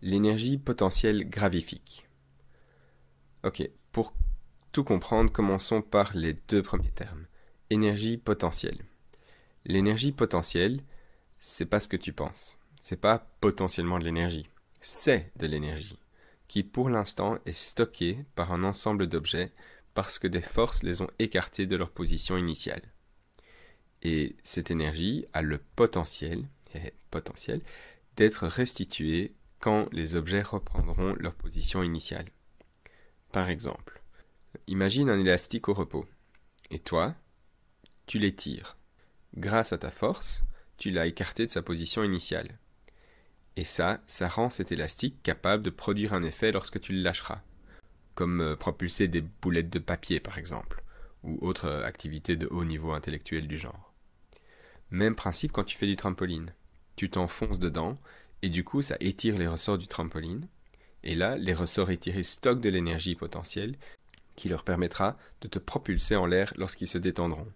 L'énergie potentielle gravifique. Ok, pour tout comprendre, commençons par les deux premiers termes. Énergie potentielle. L'énergie potentielle, c'est pas ce que tu penses. C'est pas potentiellement de l'énergie. C'est de l'énergie qui pour l'instant est stockée par un ensemble d'objets parce que des forces les ont écartés de leur position initiale. Et cette énergie a le potentiel, potentiel d'être restituée quand les objets reprendront leur position initiale. Par exemple, imagine un élastique au repos. Et toi, tu l'étires. Grâce à ta force, tu l'as écarté de sa position initiale. Et ça, ça rend cet élastique capable de produire un effet lorsque tu le lâcheras, comme euh, propulser des boulettes de papier par exemple, ou autre euh, activité de haut niveau intellectuel du genre. Même principe quand tu fais du trampoline. Tu t'enfonces dedans et du coup, ça étire les ressorts du trampoline. Et là, les ressorts étirés stockent de l'énergie potentielle qui leur permettra de te propulser en l'air lorsqu'ils se détendront.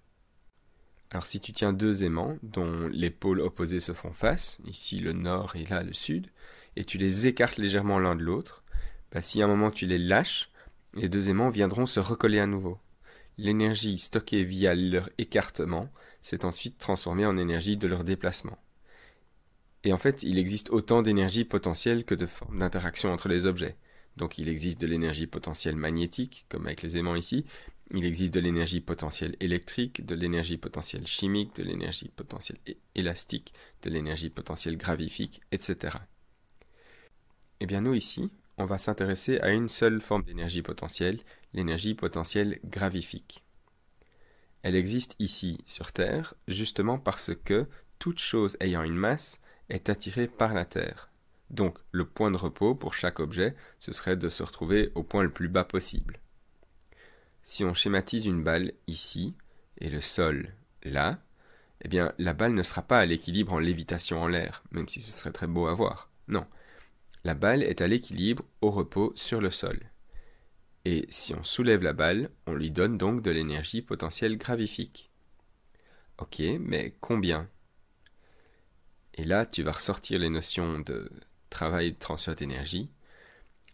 Alors si tu tiens deux aimants dont les pôles opposés se font face, ici le nord et là le sud, et tu les écartes légèrement l'un de l'autre, bah, si à un moment tu les lâches, les deux aimants viendront se recoller à nouveau. L'énergie stockée via leur écartement s'est ensuite transformée en énergie de leur déplacement. Et en fait, il existe autant d'énergie potentielle que de formes d'interaction entre les objets. Donc il existe de l'énergie potentielle magnétique, comme avec les aimants ici, il existe de l'énergie potentielle électrique, de l'énergie potentielle chimique, de l'énergie potentielle élastique, de l'énergie potentielle gravifique, etc. Et eh bien nous ici, on va s'intéresser à une seule forme d'énergie potentielle, l'énergie potentielle gravifique. Elle existe ici sur Terre justement parce que toute chose ayant une masse est attiré par la Terre. Donc le point de repos pour chaque objet, ce serait de se retrouver au point le plus bas possible. Si on schématise une balle ici et le sol là, eh bien la balle ne sera pas à l'équilibre en lévitation en l'air, même si ce serait très beau à voir. Non. La balle est à l'équilibre au repos sur le sol. Et si on soulève la balle, on lui donne donc de l'énergie potentielle gravifique. Ok, mais combien et là, tu vas ressortir les notions de travail de transfert d'énergie.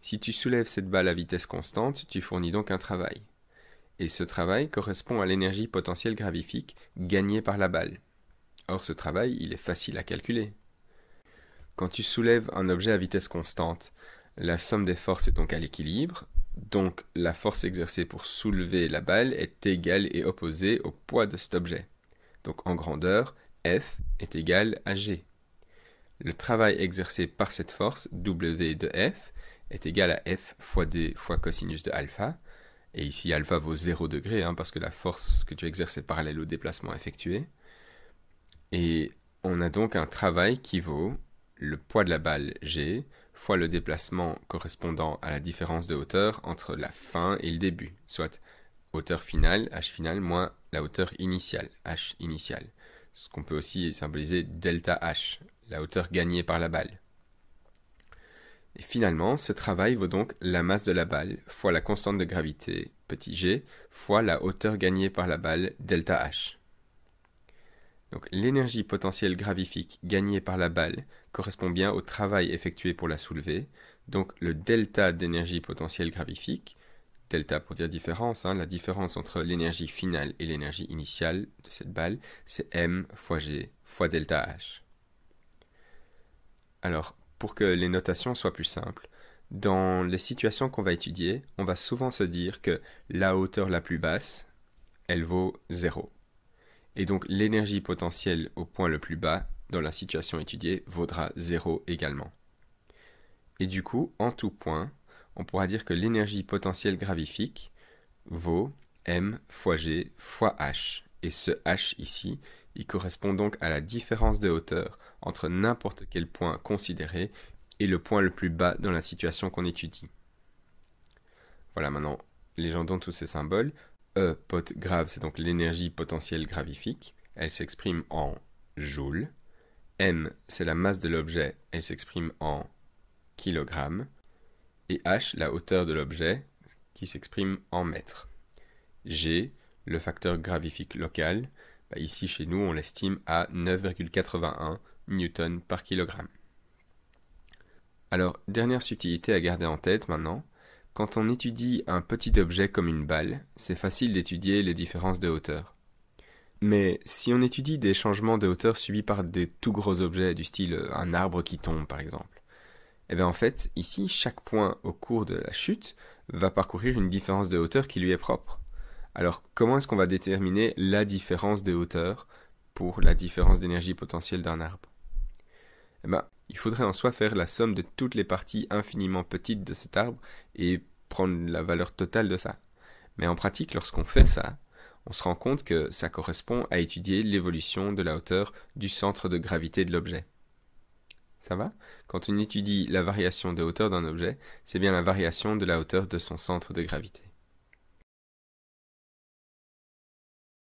Si tu soulèves cette balle à vitesse constante, tu fournis donc un travail. Et ce travail correspond à l'énergie potentielle gravifique gagnée par la balle. Or, ce travail, il est facile à calculer. Quand tu soulèves un objet à vitesse constante, la somme des forces est donc à l'équilibre, donc la force exercée pour soulever la balle est égale et opposée au poids de cet objet. Donc en grandeur, F est égal à G. Le travail exercé par cette force W de F est égal à F fois D fois cosinus de alpha. Et ici, alpha vaut 0 degré, hein, parce que la force que tu exerces est parallèle au déplacement effectué. Et on a donc un travail qui vaut le poids de la balle G fois le déplacement correspondant à la différence de hauteur entre la fin et le début, soit hauteur finale, h finale, moins la hauteur initiale, h initiale ce qu'on peut aussi symboliser delta H, la hauteur gagnée par la balle. Et finalement, ce travail vaut donc la masse de la balle fois la constante de gravité, petit g, fois la hauteur gagnée par la balle, delta H. Donc l'énergie potentielle gravifique gagnée par la balle correspond bien au travail effectué pour la soulever, donc le delta d'énergie potentielle gravifique delta pour dire différence. Hein. La différence entre l'énergie finale et l'énergie initiale de cette balle, c'est m fois g fois delta h. Alors, pour que les notations soient plus simples, dans les situations qu'on va étudier, on va souvent se dire que la hauteur la plus basse, elle vaut 0. Et donc l'énergie potentielle au point le plus bas dans la situation étudiée vaudra 0 également. Et du coup, en tout point, on pourra dire que l'énergie potentielle gravifique vaut m fois g fois h. Et ce h ici, il correspond donc à la différence de hauteur entre n'importe quel point considéré et le point le plus bas dans la situation qu'on étudie. Voilà, maintenant, les gens tous ces symboles. E pot grave, c'est donc l'énergie potentielle gravifique. Elle s'exprime en joules. M, c'est la masse de l'objet. Elle s'exprime en kilogrammes et h la hauteur de l'objet qui s'exprime en mètres. g le facteur gravifique local, bah, ici chez nous on l'estime à 9,81 newton par kilogramme. Alors, dernière subtilité à garder en tête maintenant, quand on étudie un petit objet comme une balle, c'est facile d'étudier les différences de hauteur. Mais si on étudie des changements de hauteur subis par des tout gros objets du style euh, un arbre qui tombe par exemple, et eh bien en fait, ici, chaque point au cours de la chute va parcourir une différence de hauteur qui lui est propre. Alors comment est-ce qu'on va déterminer la différence de hauteur pour la différence d'énergie potentielle d'un arbre et eh bien, il faudrait en soi faire la somme de toutes les parties infiniment petites de cet arbre et prendre la valeur totale de ça. Mais en pratique, lorsqu'on fait ça, on se rend compte que ça correspond à étudier l'évolution de la hauteur du centre de gravité de l'objet. Ça va Quand on étudie la variation de hauteur d'un objet, c'est bien la variation de la hauteur de son centre de gravité.